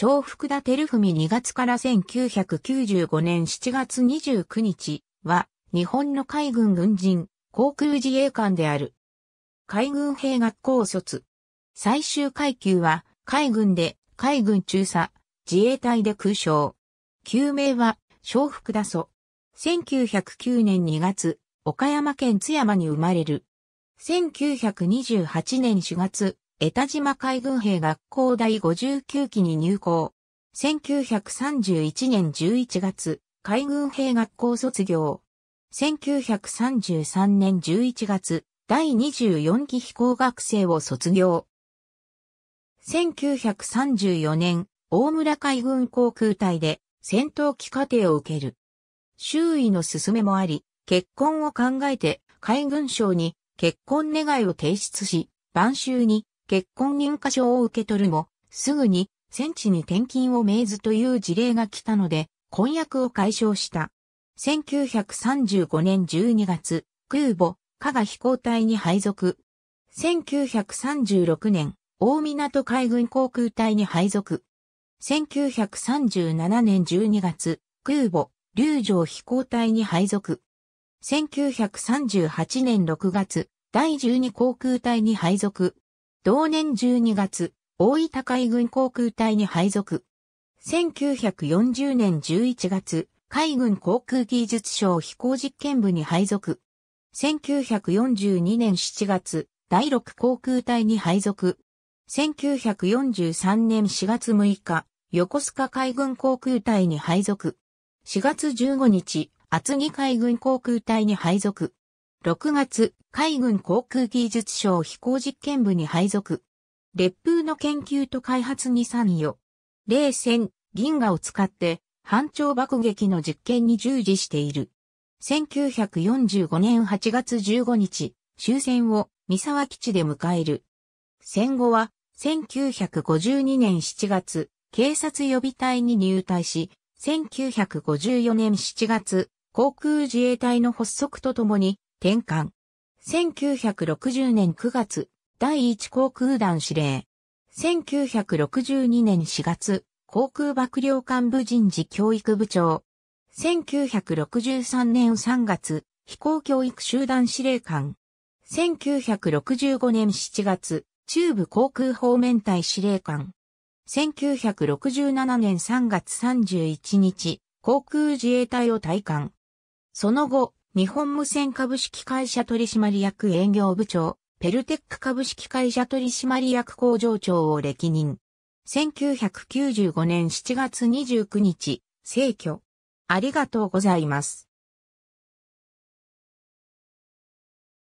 小福田照文2月から1995年7月29日は、日本の海軍軍人、航空自衛官である。海軍兵学校卒。最終階級は、海軍で、海軍中佐、自衛隊で空将。救命は、小福田祖。1909年2月、岡山県津山に生まれる。1928年4月、江田島海軍兵学校第59期に入校。1931年11月、海軍兵学校卒業。1933年11月、第24期飛行学生を卒業。1934年、大村海軍航空隊で戦闘機課程を受ける。周囲の勧めもあり、結婚を考えて海軍省に結婚願いを提出し、晩秋に結婚認可証を受け取るも、すぐに戦地に転勤を命ずという事例が来たので、婚約を解消した。1935年12月、空母、加賀飛行隊に配属。1936年、大港海軍航空隊に配属。1937年12月、空母、龍城飛行隊に配属。1938年6月、第12航空隊に配属。同年12月、大分海軍航空隊に配属。1940年11月、海軍航空技術省飛行実験部に配属。1942年7月、第6航空隊に配属。1943年4月6日、横須賀海軍航空隊に配属。4月15日、厚木海軍航空隊に配属。6月、海軍航空技術省飛行実験部に配属。烈風の研究と開発に参与。冷戦、銀河を使って、反潮爆撃の実験に従事している。1945年8月15日、終戦を三沢基地で迎える。戦後は、1952年7月、警察予備隊に入隊し、1954年7月、航空自衛隊の発足とともに、転換。1960年9月、第1航空団司令。1962年4月、航空幕僚幹部人事教育部長。1963年3月、飛行教育集団司令官。1965年7月、中部航空方面隊司令官。1967年3月31日、航空自衛隊を退官。その後、日本無線株式会社取締役営業部長、ペルテック株式会社取締役工場長を歴任。1995年7月29日、逝去。ありがとうございます。